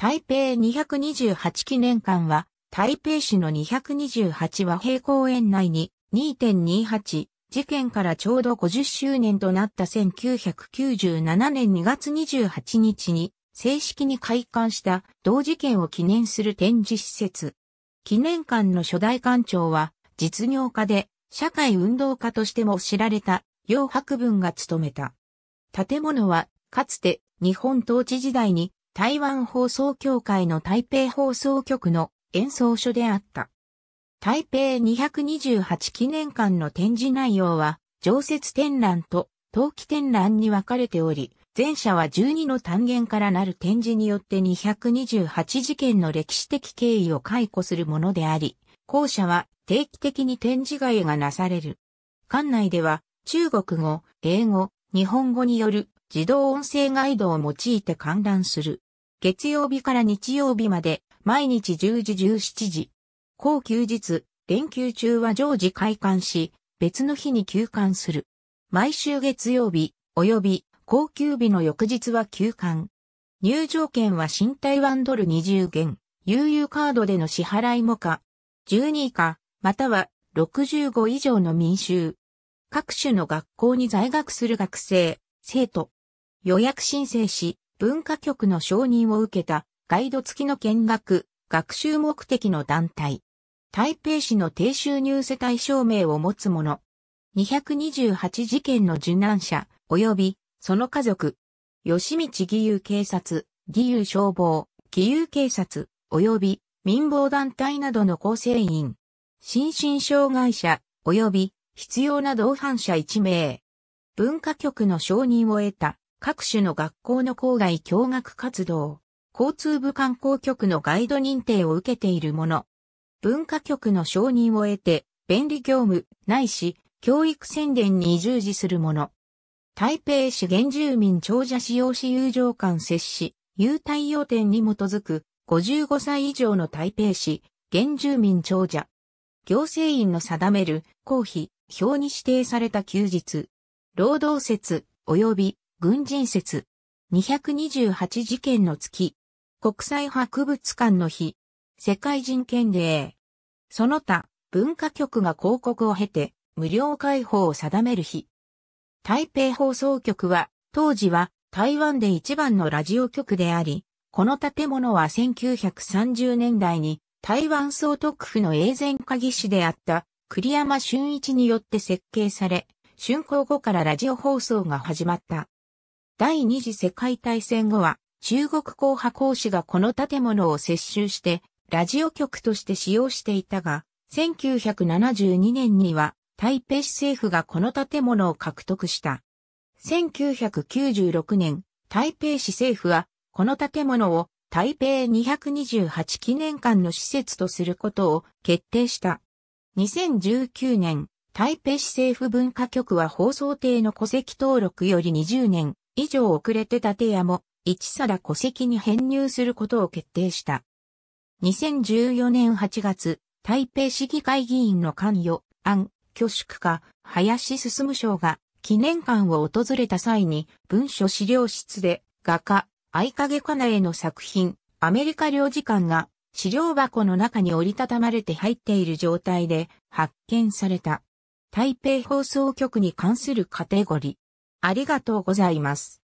台北228記念館は、台北市の228和平公園内に2.28事件からちょうど50周年となった1997年2月28日に正式に開館した同事件を記念する展示施設。記念館の初代館長は実業家で社会運動家としても知られた洋博文が務めた。建物はかつて日本統治時代に台湾放送協会の台北放送局の演奏所であった。台北228記念館の展示内容は、常設展覧と冬季展覧に分かれており、前者は12の単元からなる展示によって228事件の歴史的経緯を解雇するものであり、後者は定期的に展示会がなされる。館内では中国語、英語、日本語による自動音声ガイドを用いて観覧する。月曜日から日曜日まで、毎日10時17時。高休日、連休中は常時開館し、別の日に休館する。毎週月曜日、及び、高級日の翌日は休館。入場券は新台湾ドル20元、UU カードでの支払いもか、12以下、または65以上の民衆。各種の学校に在学する学生、生徒、予約申請し、文化局の承認を受けたガイド付きの見学、学習目的の団体。台北市の低収入世帯証明を持つ者。228事件の受難者、及びその家族。吉道義勇警察、義勇消防、義勇警察、及び民防団体などの構成員。心身障害者、及び必要な同伴者1名。文化局の承認を得た各種の学校の校外教学活動、交通部観光局のガイド認定を受けているもの。文化局の承認を得て、便利業務、ないし、教育宣伝に従事するもの。台北市原住民長者使用し友情館接し、優待要点に基づく、55歳以上の台北市、原住民長者。行政院の定める、公費、表に指定された休日。労働節、及び軍人説、228事件の月、国際博物館の日、世界人権デー。その他、文化局が広告を経て、無料開放を定める日。台北放送局は、当時は台湾で一番のラジオ局であり、この建物は1930年代に台湾総督府の永前鍵師であった栗山俊一によって設計され、竣工後からラジオ放送が始まった。第二次世界大戦後は、中国工派講師がこの建物を接収して、ラジオ局として使用していたが、1972年には、台北市政府がこの建物を獲得した。1996年、台北市政府は、この建物を台北228記念館の施設とすることを決定した。2019年、台北市政府文化局は放送亭の戸籍登録より20年、以上遅れて建屋も、一貞戸籍に編入することを決定した。2014年8月、台北市議会議員の関与、案、挙縮課、林進省が、記念館を訪れた際に、文書資料室で、画家、合影かなの作品、アメリカ領事館が、資料箱の中に折りたたまれて入っている状態で、発見された。台北放送局に関するカテゴリー。ありがとうございます。